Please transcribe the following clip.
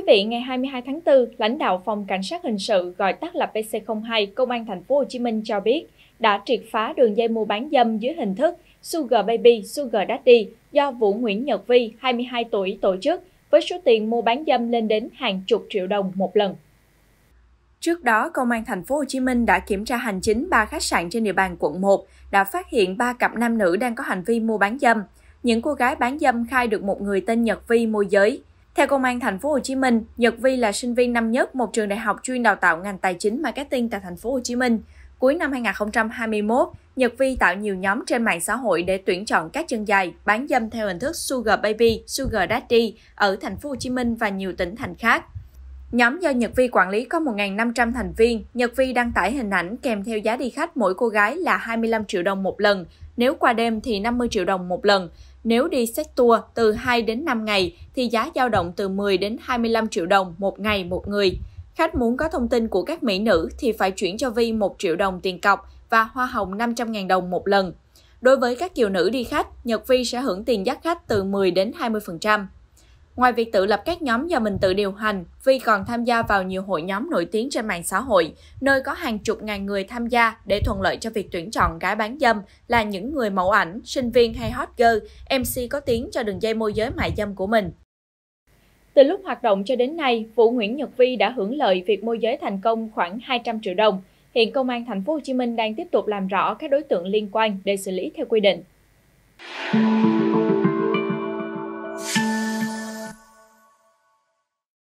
quý vị, ngày 22 tháng 4, lãnh đạo phòng cảnh sát hình sự gọi tắt là PC02 Công an thành phố Hồ Chí Minh cho biết đã triệt phá đường dây mua bán dâm dưới hình thức Sugar Baby Sugar Daddy do Vũ Nguyễn Nhật Vi, 22 tuổi tổ chức với số tiền mua bán dâm lên đến hàng chục triệu đồng một lần. Trước đó, Công an thành phố Hồ Chí Minh đã kiểm tra hành chính 3 khách sạn trên địa bàn quận 1, đã phát hiện 3 cặp nam nữ đang có hành vi mua bán dâm. Những cô gái bán dâm khai được một người tên Nhật Vi môi giới, theo Công an thành phố Hồ Chí Minh, Nhật Vi là sinh viên năm nhất một trường đại học chuyên đào tạo ngành tài chính marketing tại thành phố Hồ Chí Minh. Cuối năm 2021, Nhật Vi tạo nhiều nhóm trên mạng xã hội để tuyển chọn các chân dài bán dâm theo hình thức Sugar Baby, Sugar Daddy ở thành phố Hồ Chí Minh và nhiều tỉnh thành khác. Nhóm do Nhật Vi quản lý có 1.500 thành viên. Nhật Vi đăng tải hình ảnh kèm theo giá đi khách mỗi cô gái là 25 triệu đồng một lần, nếu qua đêm thì 50 triệu đồng một lần. Nếu đi xét tour từ 2 đến 5 ngày thì giá dao động từ 10 đến 25 triệu đồng một ngày một người. Khách muốn có thông tin của các mỹ nữ thì phải chuyển cho Vi 1 triệu đồng tiền cọc và hoa hồng 500.000 đồng một lần. Đối với các kiều nữ đi khách, Nhật Vi sẽ hưởng tiền dắt khách từ 10 đến 20%. Ngoài việc tự lập các nhóm do mình tự điều hành, Vi còn tham gia vào nhiều hội nhóm nổi tiếng trên mạng xã hội, nơi có hàng chục ngàn người tham gia để thuận lợi cho việc tuyển chọn gái bán dâm là những người mẫu ảnh, sinh viên hay hot girl, MC có tiếng cho đường dây môi giới mại dâm của mình. Từ lúc hoạt động cho đến nay, Vũ Nguyễn Nhật Vi đã hưởng lợi việc môi giới thành công khoảng 200 triệu đồng. Hiện công an thành phố Hồ Chí Minh đang tiếp tục làm rõ các đối tượng liên quan để xử lý theo quy định.